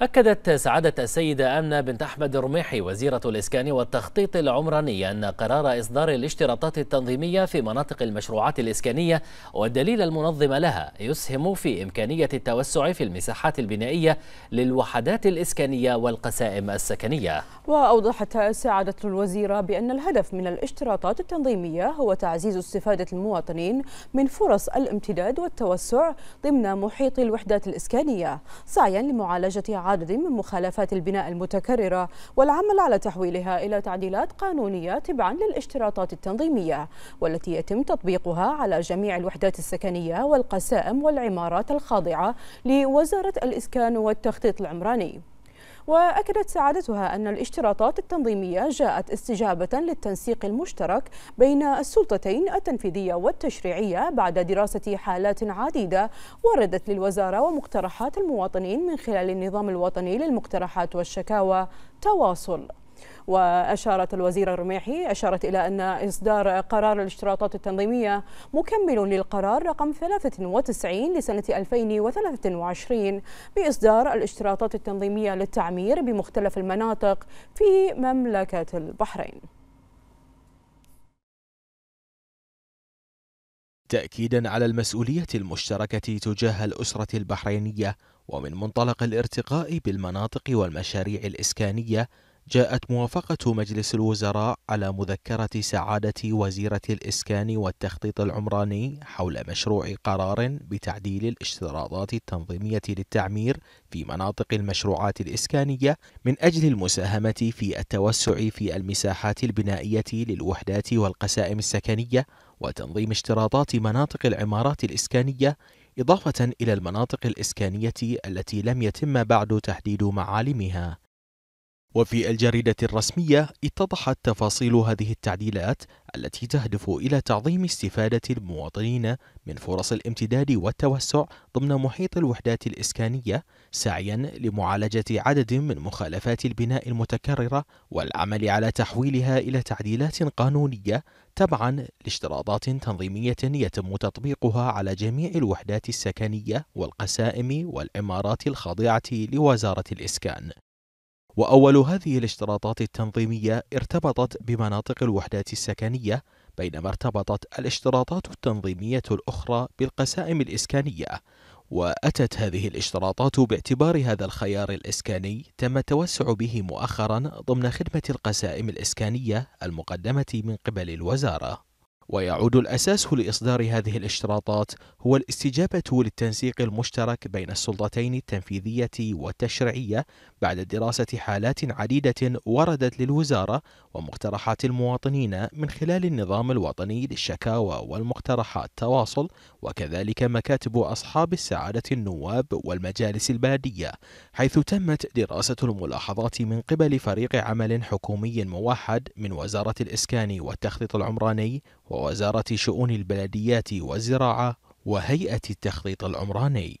أكدت سعادة السيدة آمنة بنت أحمد الرميحي وزيرة الإسكان والتخطيط العمراني أن قرار إصدار الاشتراطات التنظيمية في مناطق المشروعات الإسكانية والدليل المنظم لها يسهم في إمكانية التوسع في المساحات البنائية للوحدات الإسكانية والقسائم السكنية وأوضحت سعادة الوزيرة بأن الهدف من الاشتراطات التنظيمية هو تعزيز استفادة المواطنين من فرص الامتداد والتوسع ضمن محيط الوحدات الإسكانية سعيا لمعالجة عدد من مخالفات البناء المتكررة والعمل على تحويلها إلى تعديلات قانونية تبعا للاشتراطات التنظيمية والتي يتم تطبيقها على جميع الوحدات السكنية والقسائم والعمارات الخاضعة لوزارة الإسكان والتخطيط العمراني وأكدت سعادتها أن الاشتراطات التنظيمية جاءت استجابة للتنسيق المشترك بين السلطتين التنفيذية والتشريعية بعد دراسة حالات عديدة وردت للوزارة ومقترحات المواطنين من خلال النظام الوطني للمقترحات والشكاوى تواصل وأشارت الوزيرة الرميحي أشارت إلى أن إصدار قرار الاشتراطات التنظيمية مكمل للقرار رقم 93 لسنة 2023 بإصدار الاشتراطات التنظيمية للتعمير بمختلف المناطق في مملكة البحرين تأكيدا على المسؤولية المشتركة تجاه الأسرة البحرينية ومن منطلق الارتقاء بالمناطق والمشاريع الإسكانية جاءت موافقة مجلس الوزراء على مذكرة سعادة وزيرة الإسكان والتخطيط العمراني حول مشروع قرار بتعديل الاشتراطات التنظيمية للتعمير في مناطق المشروعات الإسكانية من أجل المساهمة في التوسع في المساحات البنائية للوحدات والقسائم السكنية وتنظيم اشتراطات مناطق العمارات الإسكانية إضافة إلى المناطق الإسكانية التي لم يتم بعد تحديد معالمها وفي الجريدة الرسمية اتضحت تفاصيل هذه التعديلات التي تهدف إلى تعظيم استفادة المواطنين من فرص الامتداد والتوسع ضمن محيط الوحدات الإسكانية سعيا لمعالجة عدد من مخالفات البناء المتكررة والعمل على تحويلها إلى تعديلات قانونية تبعا لاشتراطات تنظيمية يتم تطبيقها على جميع الوحدات السكنية والقسائم والعمارات الخاضعة لوزارة الإسكان وأول هذه الاشتراطات التنظيمية ارتبطت بمناطق الوحدات السكنية بينما ارتبطت الاشتراطات التنظيمية الأخرى بالقسائم الإسكانية وأتت هذه الاشتراطات باعتبار هذا الخيار الإسكاني تم التوسع به مؤخرا ضمن خدمة القسائم الإسكانية المقدمة من قبل الوزارة ويعود الأساس لإصدار هذه الاشتراطات هو الاستجابة للتنسيق المشترك بين السلطتين التنفيذية والتشريعية بعد دراسة حالات عديدة وردت للوزارة ومقترحات المواطنين من خلال النظام الوطني للشكاوى والمقترحات تواصل وكذلك مكاتب أصحاب السعادة النواب والمجالس البلدية حيث تمت دراسة الملاحظات من قبل فريق عمل حكومي موحد من وزارة الإسكان والتخطيط العمراني ووزارة شؤون البلديات والزراعة وهيئة التخطيط العمراني